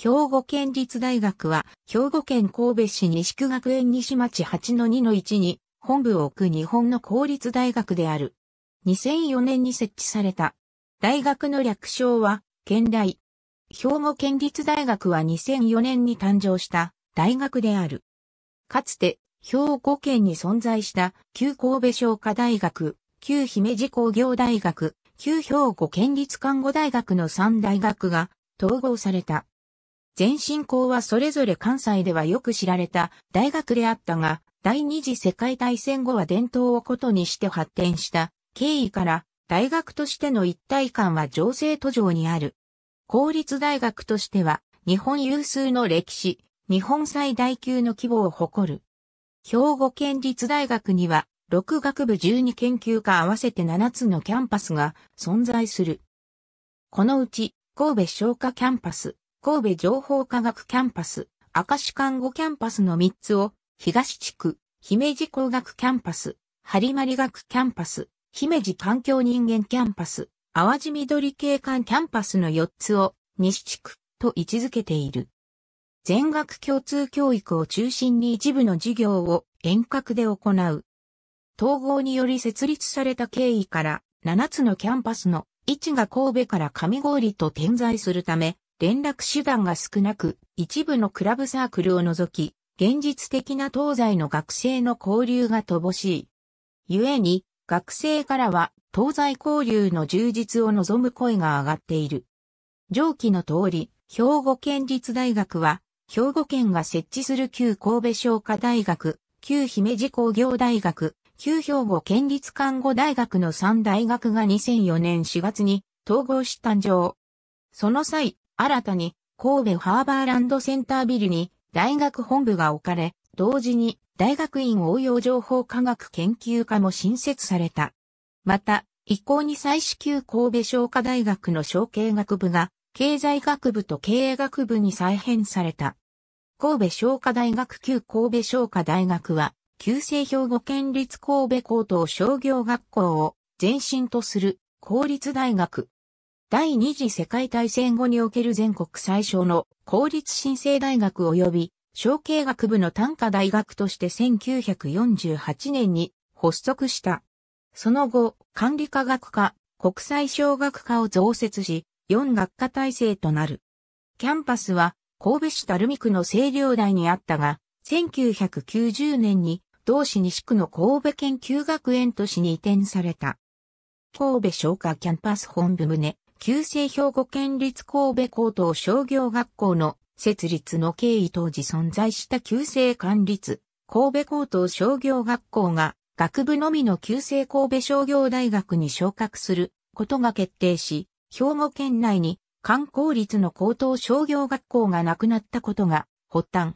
兵庫県立大学は、兵庫県神戸市西区学園西町8-2-1に本部を置く日本の公立大学である。2004年に設置された。大学の略称は、県大。兵庫県立大学は2004年に誕生した大学である。かつて、兵庫県に存在した旧神戸商科大学、旧姫路工業大学、旧兵庫県立看護大学の3大学が統合された。前進校はそれぞれ関西ではよく知られた大学であったが、第二次世界大戦後は伝統をことにして発展した経緯から大学としての一体感は情勢途上にある。公立大学としては日本有数の歴史、日本最大級の規模を誇る。兵庫県立大学には6学部12研究科合わせて7つのキャンパスが存在する。このうち神戸商科キャンパス、神戸情報科学キャンパス、明石看護キャンパスの3つを、東地区、姫路工学キャンパス、張丸学キャンパス、姫路環境人間キャンパス、淡路緑景観キャンパスの4つを、西地区と位置づけている。全学共通教育を中心に一部の授業を遠隔で行う。統合により設立された経緯から、7つのキャンパスの位置が神戸から上郡と点在するため、連絡手段が少なく、一部のクラブサークルを除き、現実的な東西の学生の交流が乏しい。故に、学生からは東西交流の充実を望む声が上がっている。上記の通り、兵庫県立大学は、兵庫県が設置する旧神戸商科大学、旧姫路工業大学、旧兵庫県立看護大学の3大学が2004年4月に統合し誕生。その際、新たに神戸ハーバーランドセンタービルに大学本部が置かれ、同時に大学院応用情報科学研究科も新設された。また、以降に最支給神戸商科大学の商経学部が経済学部と経営学部に再編された。神戸商科大学旧神戸商科大学は、旧制兵庫県立神戸高等商業学校を前身とする公立大学、第二次世界大戦後における全国最小の公立新生大学及び小経学部の単科大学として1948年に発足した。その後、管理科学科、国際小学科を増設し、4学科体制となる。キャンパスは神戸市垂水区の清涼台にあったが、1990年に同市西区の神戸研究学園都市に移転された。神戸商科キャンパス本部棟、旧制兵庫県立神戸高等商業学校の設立の経緯当時存在した旧制管立神戸高等商業学校が学部のみの旧制神戸商業大学に昇格することが決定し、兵庫県内に観光立の高等商業学校がなくなったことが発端。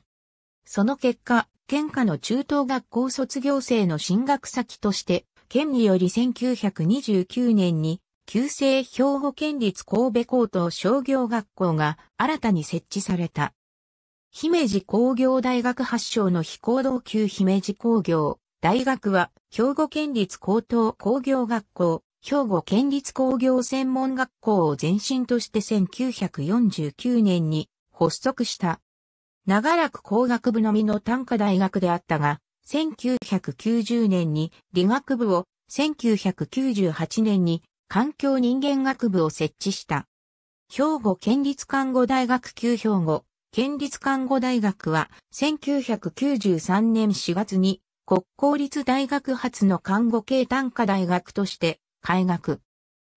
その結果、県下の中等学校卒業生の進学先として、県により1929年に旧制兵庫県立神戸高等商業学校が新たに設置された。姫路工業大学発祥の非行動級姫路工業大学は兵庫県立高等工業学校、兵庫県立工業専門学校を前身として1949年に発足した。長らく工学部のみの短科大学であったが、1990年に理学部を1998年に環境人間学部を設置した。兵庫県立看護大学級兵庫県立看護大学は1993年4月に国公立大学発の看護系単科大学として開学。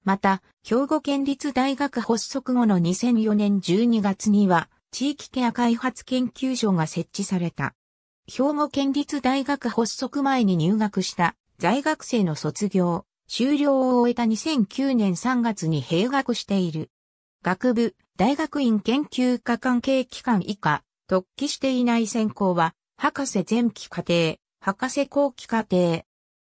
また、兵庫県立大学発足後の2004年12月には地域ケア開発研究所が設置された。兵庫県立大学発足前に入学した在学生の卒業、修了を終えた2009年3月に閉学している。学部、大学院研究科関係機関以下、特記していない専攻は、博士前期課程、博士後期課程。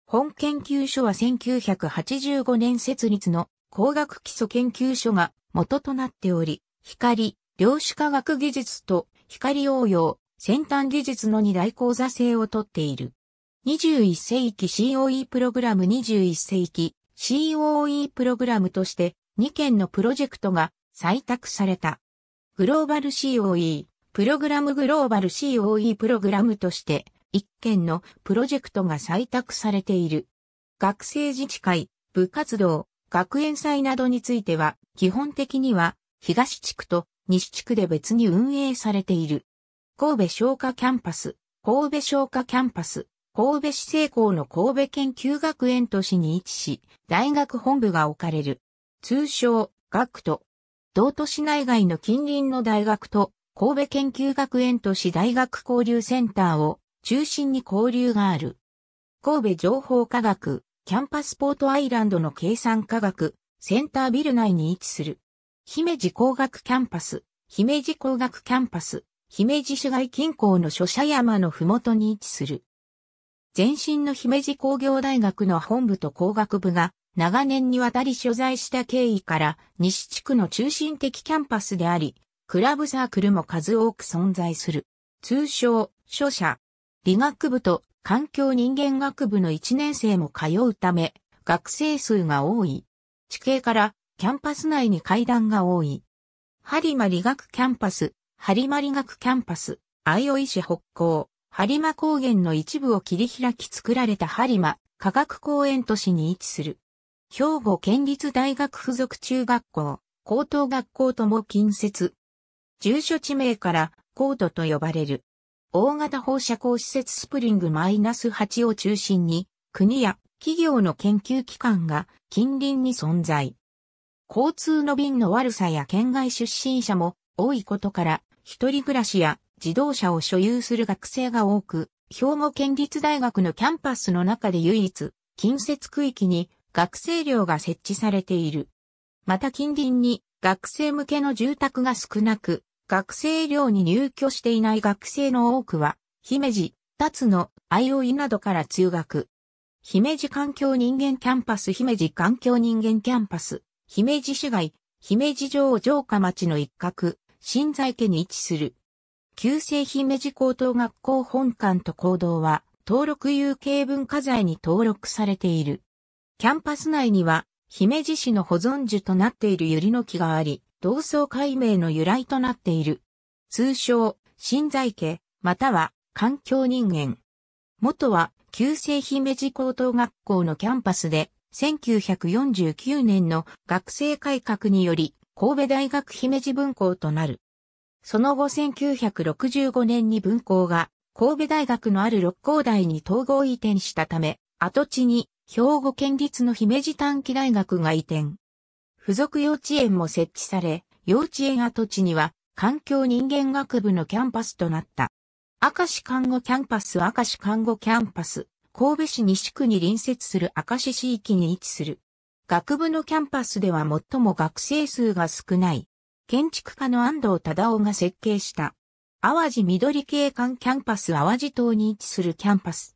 本研究所は1985年設立の工学基礎研究所が元となっており、光、量子科学技術と光応用、先端技術の二大講座制をとっている。21世紀 COE プログラム21世紀 COE プログラムとして2件のプロジェクトが採択された。グローバル COE プログラムグローバル COE プログラムとして1件のプロジェクトが採択されている。学生自治会、部活動、学園祭などについては基本的には東地区と西地区で別に運営されている。神戸消科キャンパス、神戸消科キャンパス、神戸市成功の神戸研究学園都市に位置し、大学本部が置かれる。通称、学徒。同都市内外の近隣の大学と、神戸研究学園都市大学交流センターを中心に交流がある。神戸情報科学、キャンパスポートアイランドの計算科学、センタービル内に位置する。姫路工学キャンパス、姫路工学キャンパス、姫路市街近郊の諸社山のふもとに位置する。前身の姫路工業大学の本部と工学部が長年にわたり所在した経緯から西地区の中心的キャンパスであり、クラブサークルも数多く存在する。通称、書社。理学部と環境人間学部の1年生も通うため、学生数が多い。地形からキャンパス内に階段が多い。播磨理学キャンパス、播磨理学キャンパス、相生市北港、播磨高原の一部を切り開き作られた播磨科学公園都市に位置する。兵庫県立大学附属中学校、高等学校とも近接。住所地名から高トと呼ばれる。大型放射光施設スプリングマイナス -8 を中心に、国や企業の研究機関が近隣に存在。交通の便の悪さや県外出身者も多いことから、一人暮らしや自動車を所有する学生が多く、兵庫県立大学のキャンパスの中で唯一、近接区域に学生寮が設置されている。また近隣に学生向けの住宅が少なく、学生寮に入居していない学生の多くは、姫路、立野、相生などから通学。姫路環境人間キャンパス姫路環境人間キャンパス、姫路市街、姫路城城下町の一角、新在家に位置する。旧制姫路高等学校本館と講堂は、登録有形文化財に登録されている。キャンパス内には、姫路市の保存樹となっている百合の木があり、同窓解明の由来となっている。通称、新在家、または、環境人間。元は、旧制姫路高等学校のキャンパスで、1949年の学生改革により、神戸大学姫路分校となる。その後1965年に分校が神戸大学のある六甲台に統合移転したため、跡地に兵庫県立の姫路短期大学が移転。付属幼稚園も設置され、幼稚園跡地には環境人間学部のキャンパスとなった。明石看護キャンパス明石看護キャンパス、神戸市西区に隣接する明石市域に位置する。学部のキャンパスでは最も学生数が少ない建築家の安藤忠夫が設計した、淡路緑景観キャンパス淡路島に位置するキャンパス。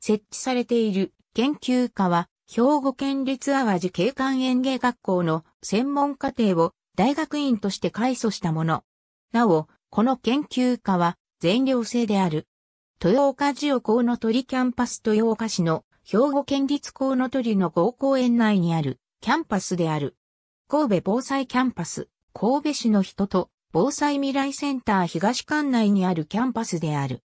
設置されている研究家は、兵庫県立淡路景観園芸学校の専門課程を大学院として開祖したもの。なお、この研究家は全寮制である。豊岡地予校の鳥キャンパス豊岡市の兵庫県立校の鳥の合公園内にあるキャンパスである。神戸防災キャンパス神戸市の人と防災未来センター東館内にあるキャンパスである。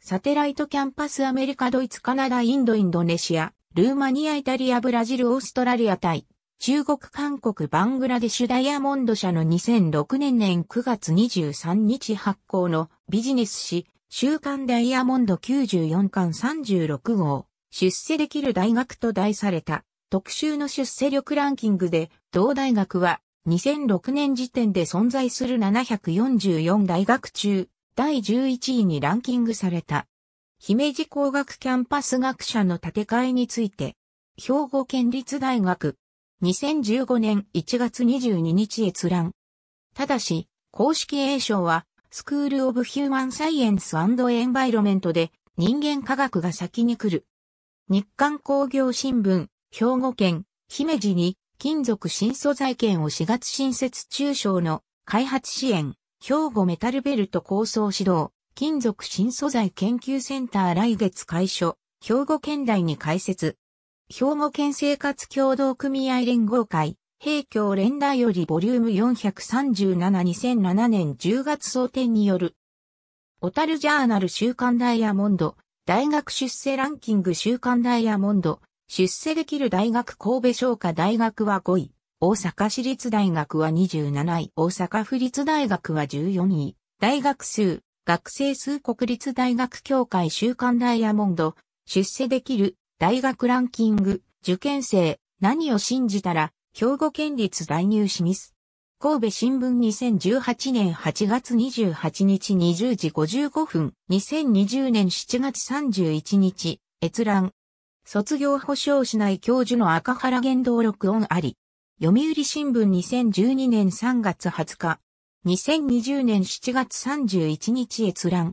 サテライトキャンパスアメリカ、ドイツ、カナダ、インド、インドネシア、ルーマニア、イタリア、ブラジル、オーストラリア対、中国、韓国、バングラデシュ、ダイヤモンド社の2006年年9月23日発行のビジネス誌、週刊ダイヤモンド94巻36号、出世できる大学と題された特集の出世力ランキングで、同大学は2006年時点で存在する744大学中、第11位にランキングされた。姫路工学キャンパス学者の建て替えについて、兵庫県立大学、2015年1月22日閲覧。ただし、公式栄称は、スクール・オブ・ヒューマン・サイエンス・エンバイロメントで、人間科学が先に来る。日刊工業新聞、兵庫県、姫路に、金属新素材券を4月新設中小の開発支援、兵庫メタルベルト構想指導、金属新素材研究センター来月開所、兵庫県内に開設。兵庫県生活協同組合連合会、平協連大よりボリューム437-2007年10月総点による。小樽ジャーナル週刊ダイヤモンド、大学出世ランキング週刊ダイヤモンド、出世できる大学神戸商科大学は5位、大阪市立大学は27位、大阪府立大学は14位、大学数、学生数国立大学協会週刊ダイヤモンド、出世できる大学ランキング、受験生、何を信じたら、兵庫県立大入試ミス。神戸新聞2018年8月28日20時55分、2020年7月31日、閲覧。卒業保障しない教授の赤原言動録音あり。読売新聞2012年3月20日。2020年7月31日閲覧。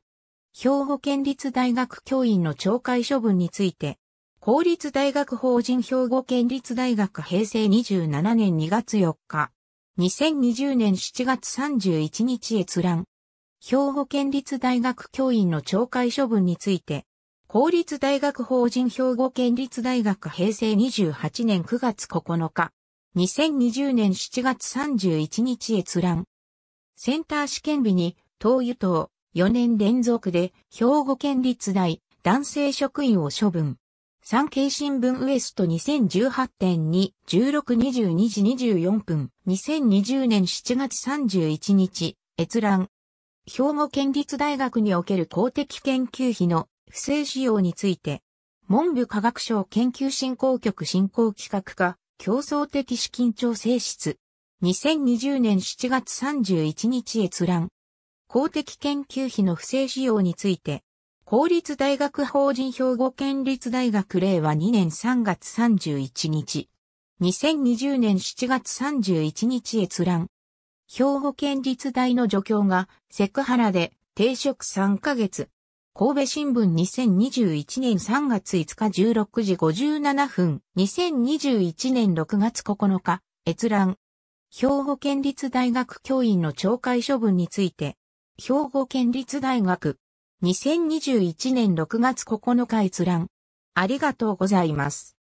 兵庫県立大学教員の懲戒処分について、公立大学法人兵庫県立大学平成27年2月4日、2020年7月31日閲覧、兵庫県立大学教員の懲戒処分について、公立大学法人兵庫県立大学平成28年9月9日。2020年7月31日閲覧。センター試験日に、東油等、4年連続で兵庫県立大男性職員を処分。産経新聞ウエスト2018.2、1622時24分、2020年7月31日、閲覧。兵庫県立大学における公的研究費の不正使用について、文部科学省研究振興局振興企画課、競争的資金調整室、2020年7月31日閲覧。公的研究費の不正使用について、公立大学法人兵庫県立大学令和2年3月31日。2020年7月31日閲覧。兵庫県立大の助教がセクハラで停職3ヶ月、神戸新聞2021年3月5日16時57分、2021年6月9日、閲覧。兵庫県立大学教員の懲戒処分について、兵庫県立大学、2021年6月9日閲覧。ありがとうございます。